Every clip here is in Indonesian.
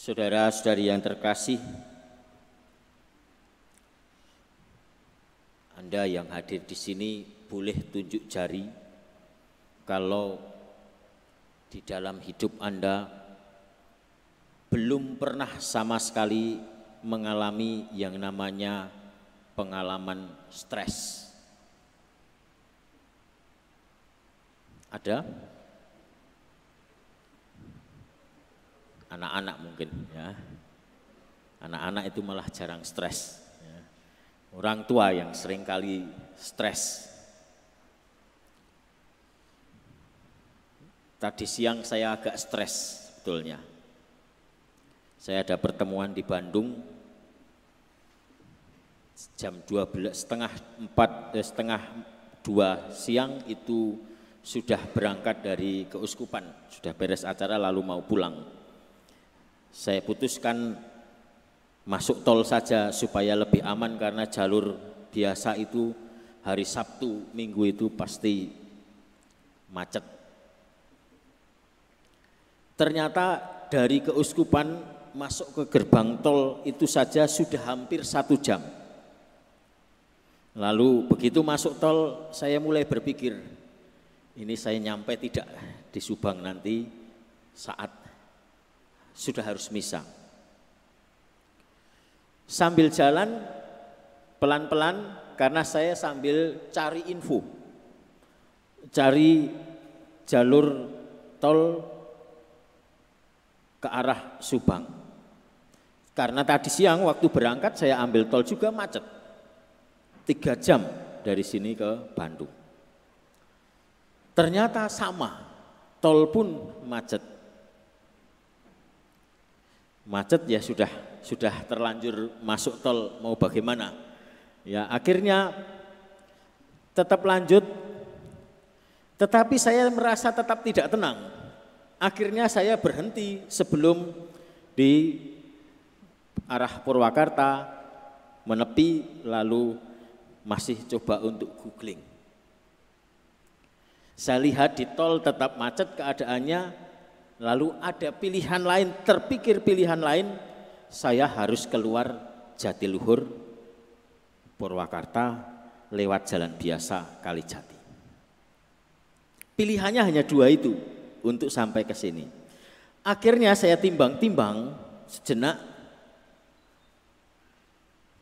Saudara-saudari yang terkasih, Anda yang hadir di sini boleh tunjuk jari kalau di dalam hidup Anda belum pernah sama sekali mengalami yang namanya pengalaman stres. Ada? anak-anak mungkin ya. Anak-anak itu malah jarang stres. Ya. Orang tua yang sering kali stres. Tadi siang saya agak stres betulnya. Saya ada pertemuan di Bandung jam 12 setengah empat eh, setengah dua siang itu sudah berangkat dari keuskupan, sudah beres acara lalu mau pulang. Saya putuskan masuk tol saja supaya lebih aman karena jalur biasa itu hari Sabtu minggu itu pasti macet. Ternyata dari keuskupan masuk ke gerbang tol itu saja sudah hampir satu jam. Lalu begitu masuk tol saya mulai berpikir, ini saya nyampe tidak di Subang nanti saat sudah harus misa. Sambil jalan pelan-pelan karena saya sambil cari info. Cari jalur tol ke arah Subang. Karena tadi siang waktu berangkat saya ambil tol juga macet. Tiga jam dari sini ke Bandung. Ternyata sama, tol pun macet macet ya sudah sudah terlanjur masuk tol mau bagaimana ya akhirnya tetap lanjut tetapi saya merasa tetap tidak tenang akhirnya saya berhenti sebelum di arah Purwakarta menepi lalu masih coba untuk googling saya lihat di tol tetap macet keadaannya lalu ada pilihan lain, terpikir pilihan lain, saya harus keluar Jatiluhur, Purwakarta, lewat jalan biasa Kalijati. Pilihannya hanya dua itu untuk sampai ke sini. Akhirnya saya timbang-timbang sejenak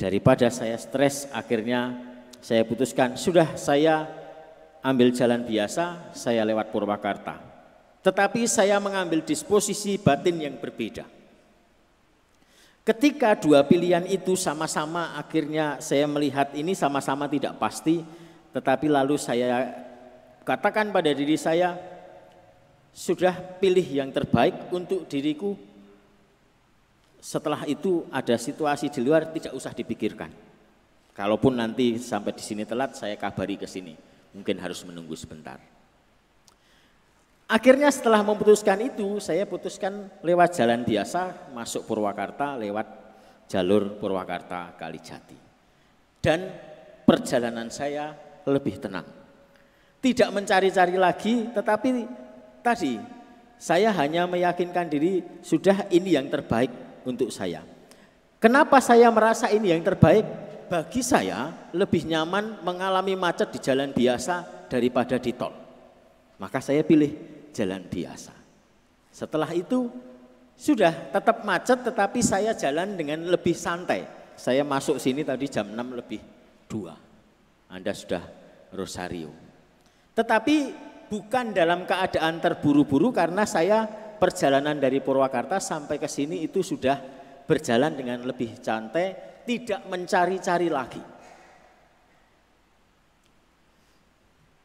daripada saya stres akhirnya saya putuskan sudah saya ambil jalan biasa saya lewat Purwakarta tetapi saya mengambil disposisi batin yang berbeda. Ketika dua pilihan itu sama-sama akhirnya saya melihat ini sama-sama tidak pasti, tetapi lalu saya katakan pada diri saya, sudah pilih yang terbaik untuk diriku, setelah itu ada situasi di luar tidak usah dipikirkan. Kalaupun nanti sampai di sini telat, saya kabari ke sini. Mungkin harus menunggu sebentar. Akhirnya setelah memutuskan itu, saya putuskan lewat jalan biasa masuk Purwakarta lewat jalur Purwakarta Kalijati. Dan perjalanan saya lebih tenang. Tidak mencari-cari lagi, tetapi tadi saya hanya meyakinkan diri sudah ini yang terbaik untuk saya. Kenapa saya merasa ini yang terbaik? Bagi saya lebih nyaman mengalami macet di jalan biasa daripada di tol. Maka saya pilih jalan biasa. Setelah itu sudah tetap macet tetapi saya jalan dengan lebih santai. Saya masuk sini tadi jam 6 lebih 2. Anda sudah Rosario. Tetapi bukan dalam keadaan terburu-buru karena saya perjalanan dari Purwakarta sampai ke sini itu sudah berjalan dengan lebih santai, tidak mencari-cari lagi.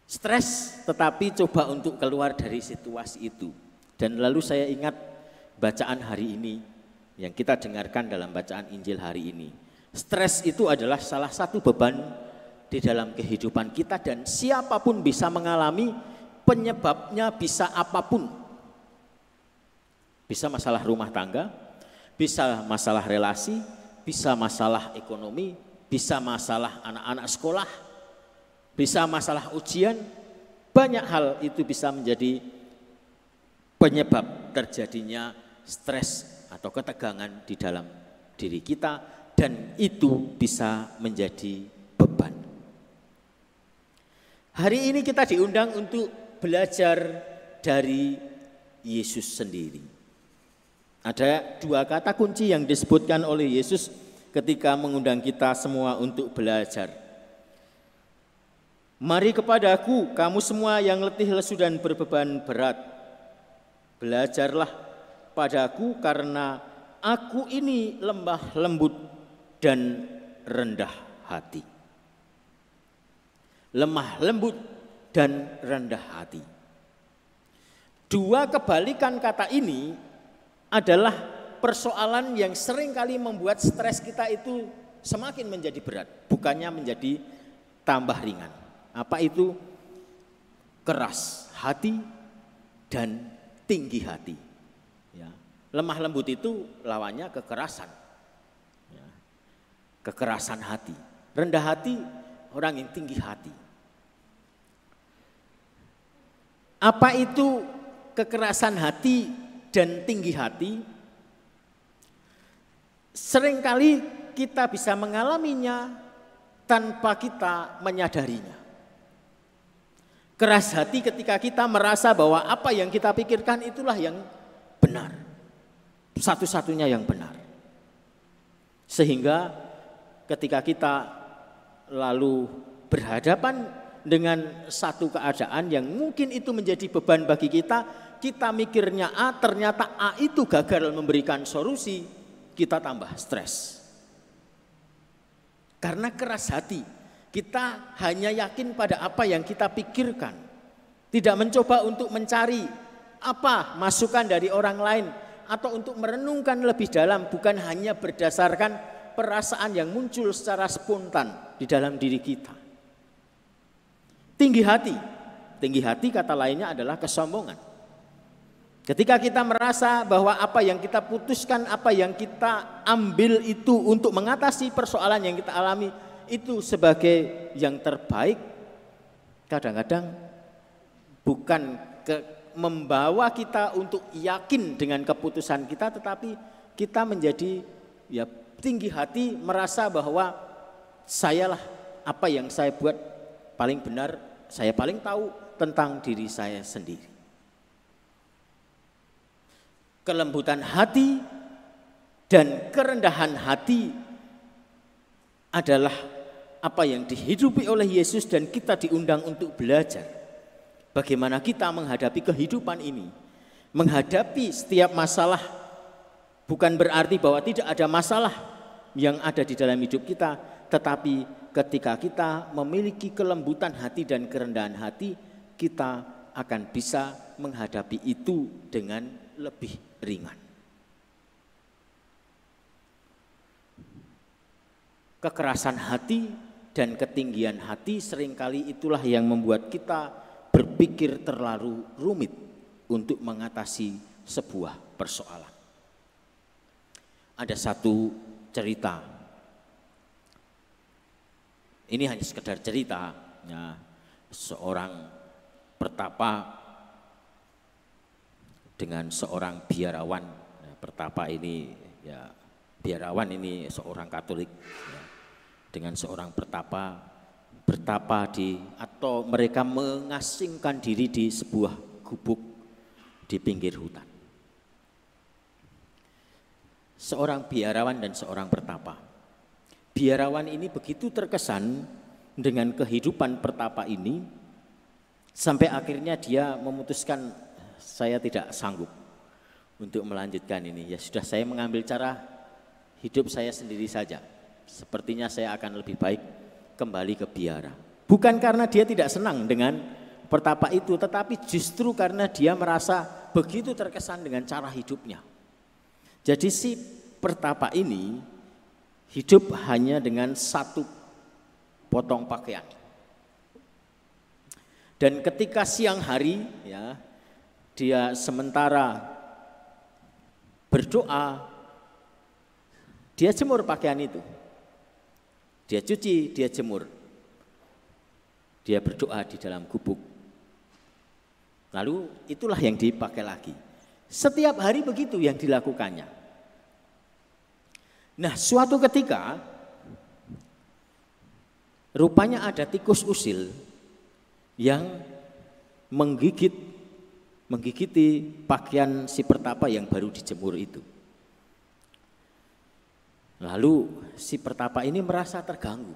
Stres tetapi coba untuk keluar dari situasi itu. Dan lalu saya ingat bacaan hari ini yang kita dengarkan dalam bacaan Injil hari ini. Stres itu adalah salah satu beban di dalam kehidupan kita dan siapapun bisa mengalami penyebabnya bisa apapun. Bisa masalah rumah tangga, bisa masalah relasi, bisa masalah ekonomi, bisa masalah anak-anak sekolah, bisa masalah ujian, banyak hal itu bisa menjadi penyebab terjadinya stres atau ketegangan di dalam diri kita dan itu bisa menjadi beban. Hari ini kita diundang untuk belajar dari Yesus sendiri. Ada dua kata kunci yang disebutkan oleh Yesus ketika mengundang kita semua untuk belajar Mari kepadaku kamu semua yang letih lesu dan berbeban berat. Belajarlah padaku karena aku ini lembah lembut dan rendah hati. Lemah lembut dan rendah hati. Dua kebalikan kata ini adalah persoalan yang seringkali membuat stres kita itu semakin menjadi berat, bukannya menjadi tambah ringan. Apa itu? Keras hati dan tinggi hati. Ya. Lemah lembut itu lawannya kekerasan. Ya. Kekerasan hati. Rendah hati orang yang tinggi hati. Apa itu kekerasan hati dan tinggi hati? Seringkali kita bisa mengalaminya tanpa kita menyadarinya keras hati ketika kita merasa bahwa apa yang kita pikirkan itulah yang benar. Satu-satunya yang benar. Sehingga ketika kita lalu berhadapan dengan satu keadaan yang mungkin itu menjadi beban bagi kita, kita mikirnya A, ah, ternyata A itu gagal memberikan solusi, kita tambah stres. Karena keras hati kita hanya yakin pada apa yang kita pikirkan. Tidak mencoba untuk mencari apa masukan dari orang lain atau untuk merenungkan lebih dalam bukan hanya berdasarkan perasaan yang muncul secara spontan di dalam diri kita. Tinggi hati. Tinggi hati kata lainnya adalah kesombongan. Ketika kita merasa bahwa apa yang kita putuskan, apa yang kita ambil itu untuk mengatasi persoalan yang kita alami, itu sebagai yang terbaik kadang-kadang bukan ke, membawa kita untuk yakin dengan keputusan kita tetapi kita menjadi ya tinggi hati merasa bahwa sayalah apa yang saya buat paling benar, saya paling tahu tentang diri saya sendiri. Kelembutan hati dan kerendahan hati adalah apa yang dihidupi oleh Yesus dan kita diundang untuk belajar. Bagaimana kita menghadapi kehidupan ini. Menghadapi setiap masalah bukan berarti bahwa tidak ada masalah yang ada di dalam hidup kita. Tetapi ketika kita memiliki kelembutan hati dan kerendahan hati, kita akan bisa menghadapi itu dengan lebih ringan. kekerasan hati dan ketinggian hati seringkali itulah yang membuat kita berpikir terlalu rumit untuk mengatasi sebuah persoalan. Ada satu cerita. Ini hanya sekedar cerita. Ya, seorang pertapa dengan seorang biarawan. pertapa ini ya biarawan ini seorang Katolik. Ya dengan seorang pertapa bertapa di atau mereka mengasingkan diri di sebuah gubuk di pinggir hutan. Seorang biarawan dan seorang pertapa. Biarawan ini begitu terkesan dengan kehidupan pertapa ini sampai akhirnya dia memutuskan saya tidak sanggup untuk melanjutkan ini. Ya sudah saya mengambil cara hidup saya sendiri saja sepertinya saya akan lebih baik kembali ke biara. Bukan karena dia tidak senang dengan pertapa itu, tetapi justru karena dia merasa begitu terkesan dengan cara hidupnya. Jadi si pertapa ini hidup hanya dengan satu potong pakaian. Dan ketika siang hari ya dia sementara berdoa dia jemur pakaian itu dia cuci, dia jemur. Dia berdoa di dalam gubuk. Lalu itulah yang dipakai lagi. Setiap hari begitu yang dilakukannya. Nah, suatu ketika rupanya ada tikus usil yang menggigit menggigiti pakaian si pertapa yang baru dijemur itu. Lalu si Pertapa ini merasa terganggu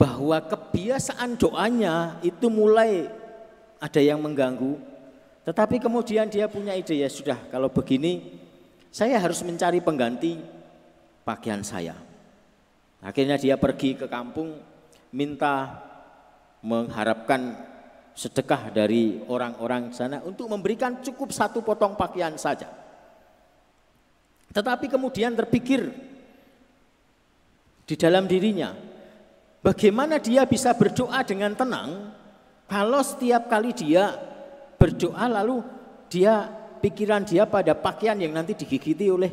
bahwa kebiasaan doanya itu mulai ada yang mengganggu. Tetapi kemudian dia punya ide ya sudah kalau begini saya harus mencari pengganti pakaian saya. Akhirnya dia pergi ke kampung minta mengharapkan sedekah dari orang-orang sana untuk memberikan cukup satu potong pakaian saja. Tetapi kemudian terpikir di dalam dirinya, bagaimana dia bisa berdoa dengan tenang kalau setiap kali dia berdoa lalu dia pikiran dia pada pakaian yang nanti digigiti oleh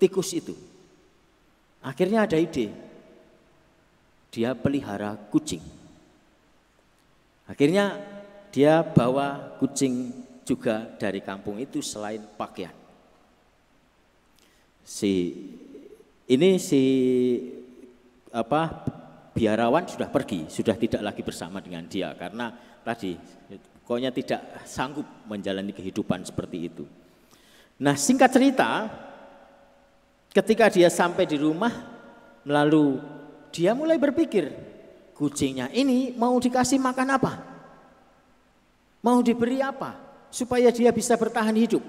tikus itu. Akhirnya ada ide. Dia pelihara kucing. Akhirnya dia bawa kucing juga dari kampung itu selain pakaian si ini si apa biarawan sudah pergi, sudah tidak lagi bersama dengan dia karena tadi pokoknya tidak sanggup menjalani kehidupan seperti itu. Nah, singkat cerita ketika dia sampai di rumah lalu dia mulai berpikir, kucingnya ini mau dikasih makan apa? Mau diberi apa supaya dia bisa bertahan hidup?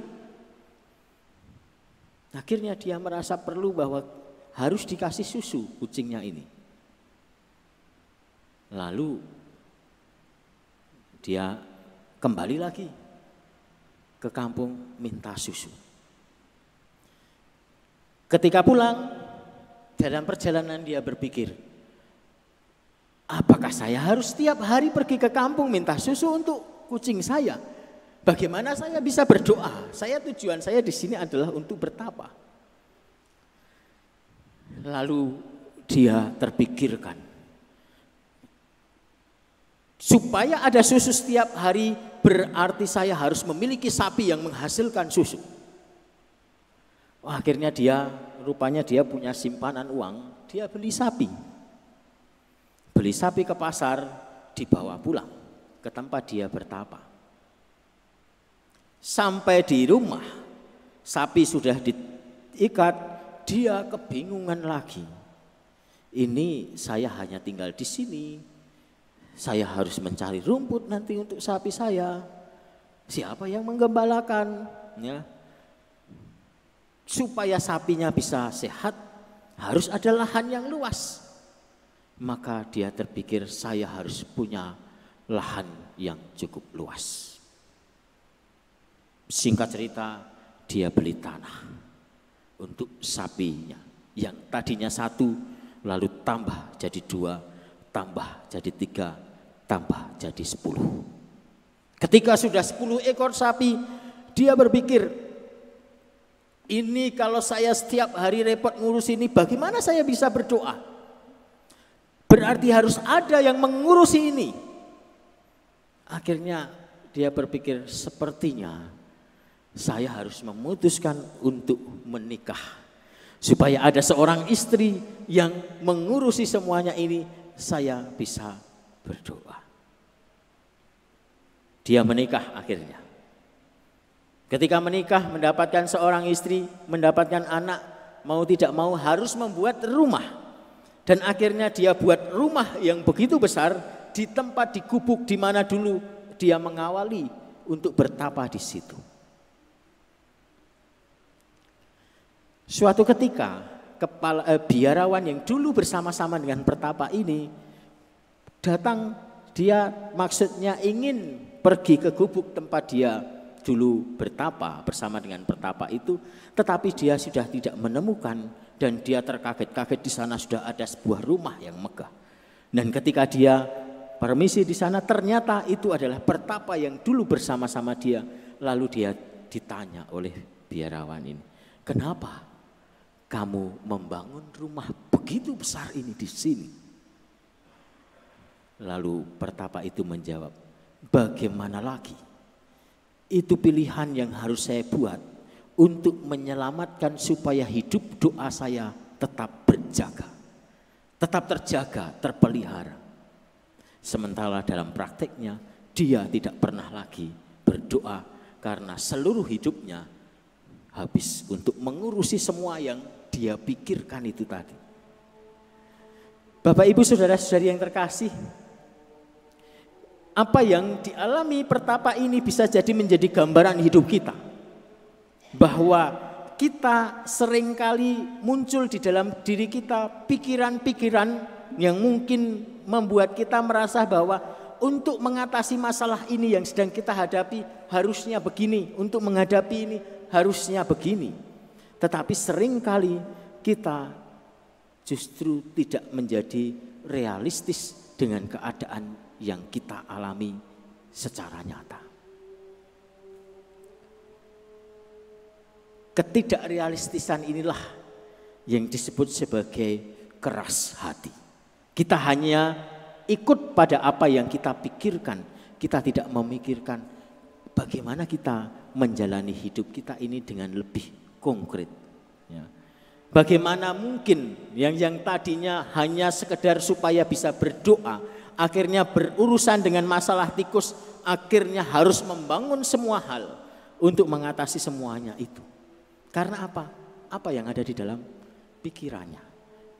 Akhirnya dia merasa perlu bahwa harus dikasih susu kucingnya ini. Lalu dia kembali lagi ke kampung minta susu. Ketika pulang, dalam perjalanan dia berpikir, apakah saya harus setiap hari pergi ke kampung minta susu untuk kucing saya? Bagaimana saya bisa berdoa? Saya tujuan saya di sini adalah untuk bertapa. Lalu dia terpikirkan. Supaya ada susu setiap hari berarti saya harus memiliki sapi yang menghasilkan susu. akhirnya dia rupanya dia punya simpanan uang, dia beli sapi. Beli sapi ke pasar, dibawa pulang ke tempat dia bertapa. Sampai di rumah, sapi sudah diikat, dia kebingungan lagi. Ini saya hanya tinggal di sini. Saya harus mencari rumput nanti untuk sapi saya. Siapa yang menggembalakan? Ya. Supaya sapinya bisa sehat, harus ada lahan yang luas. Maka dia terpikir saya harus punya lahan yang cukup luas. Singkat cerita, dia beli tanah untuk sapinya. Yang tadinya satu, lalu tambah jadi dua, tambah jadi tiga, tambah jadi sepuluh. Ketika sudah sepuluh ekor sapi, dia berpikir, ini kalau saya setiap hari repot ngurus ini, bagaimana saya bisa berdoa? Berarti harus ada yang mengurusi ini. Akhirnya dia berpikir sepertinya saya harus memutuskan untuk menikah. Supaya ada seorang istri yang mengurusi semuanya ini, saya bisa berdoa. Dia menikah akhirnya. Ketika menikah, mendapatkan seorang istri, mendapatkan anak, mau tidak mau harus membuat rumah. Dan akhirnya dia buat rumah yang begitu besar di tempat di kubuk di mana dulu dia mengawali untuk bertapa di situ. Suatu ketika kepala eh, biarawan yang dulu bersama-sama dengan pertapa ini datang dia maksudnya ingin pergi ke gubuk tempat dia dulu bertapa bersama dengan pertapa itu tetapi dia sudah tidak menemukan dan dia terkaget-kaget di sana sudah ada sebuah rumah yang megah dan ketika dia permisi di sana ternyata itu adalah pertapa yang dulu bersama-sama dia lalu dia ditanya oleh biarawan ini kenapa kamu membangun rumah begitu besar ini di sini? Lalu pertapa itu menjawab, bagaimana lagi? Itu pilihan yang harus saya buat untuk menyelamatkan supaya hidup doa saya tetap berjaga. Tetap terjaga, terpelihara. Sementara dalam prakteknya dia tidak pernah lagi berdoa karena seluruh hidupnya habis untuk mengurusi semua yang dia pikirkan itu tadi. Bapak Ibu saudara-saudari yang terkasih, apa yang dialami pertapa ini bisa jadi menjadi gambaran hidup kita. Bahwa kita seringkali muncul di dalam diri kita pikiran-pikiran yang mungkin membuat kita merasa bahwa untuk mengatasi masalah ini yang sedang kita hadapi harusnya begini, untuk menghadapi ini harusnya begini. Tetapi seringkali kita justru tidak menjadi realistis dengan keadaan yang kita alami secara nyata. Ketidakrealistisan inilah yang disebut sebagai keras hati. Kita hanya ikut pada apa yang kita pikirkan. Kita tidak memikirkan bagaimana kita menjalani hidup kita ini dengan lebih konkret. Ya. Bagaimana mungkin yang yang tadinya hanya sekedar supaya bisa berdoa, akhirnya berurusan dengan masalah tikus, akhirnya harus membangun semua hal untuk mengatasi semuanya itu. Karena apa? Apa yang ada di dalam pikirannya.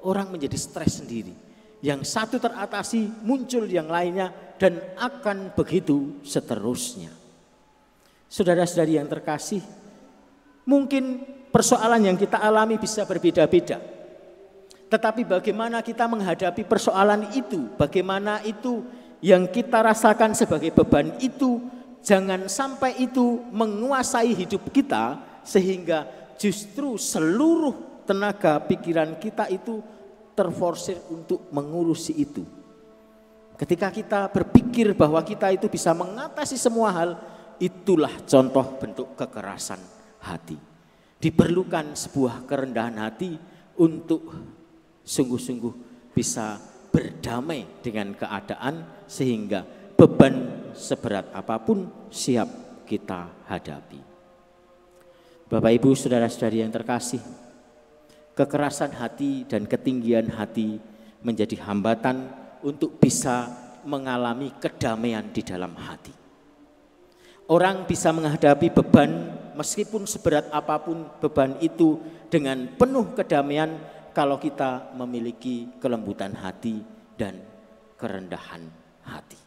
Orang menjadi stres sendiri. Yang satu teratasi muncul yang lainnya dan akan begitu seterusnya. Saudara-saudari yang terkasih, Mungkin persoalan yang kita alami bisa berbeda-beda. Tetapi bagaimana kita menghadapi persoalan itu, bagaimana itu yang kita rasakan sebagai beban itu, jangan sampai itu menguasai hidup kita sehingga justru seluruh tenaga pikiran kita itu terforsir untuk mengurusi itu. Ketika kita berpikir bahwa kita itu bisa mengatasi semua hal, itulah contoh bentuk kekerasan hati. Diperlukan sebuah kerendahan hati untuk sungguh-sungguh bisa berdamai dengan keadaan sehingga beban seberat apapun siap kita hadapi. Bapak Ibu, saudara-saudari yang terkasih, kekerasan hati dan ketinggian hati menjadi hambatan untuk bisa mengalami kedamaian di dalam hati. Orang bisa menghadapi beban meskipun seberat apapun beban itu dengan penuh kedamaian kalau kita memiliki kelembutan hati dan kerendahan hati.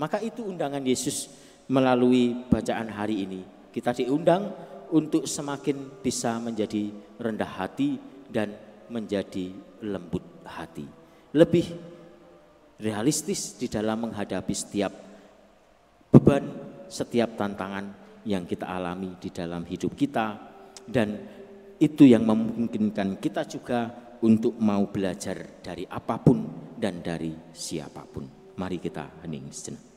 Maka itu undangan Yesus melalui bacaan hari ini. Kita diundang untuk semakin bisa menjadi rendah hati dan menjadi lembut hati. Lebih realistis di dalam menghadapi setiap beban setiap tantangan yang kita alami di dalam hidup kita dan itu yang memungkinkan kita juga untuk mau belajar dari apapun dan dari siapapun. Mari kita hening sejenak.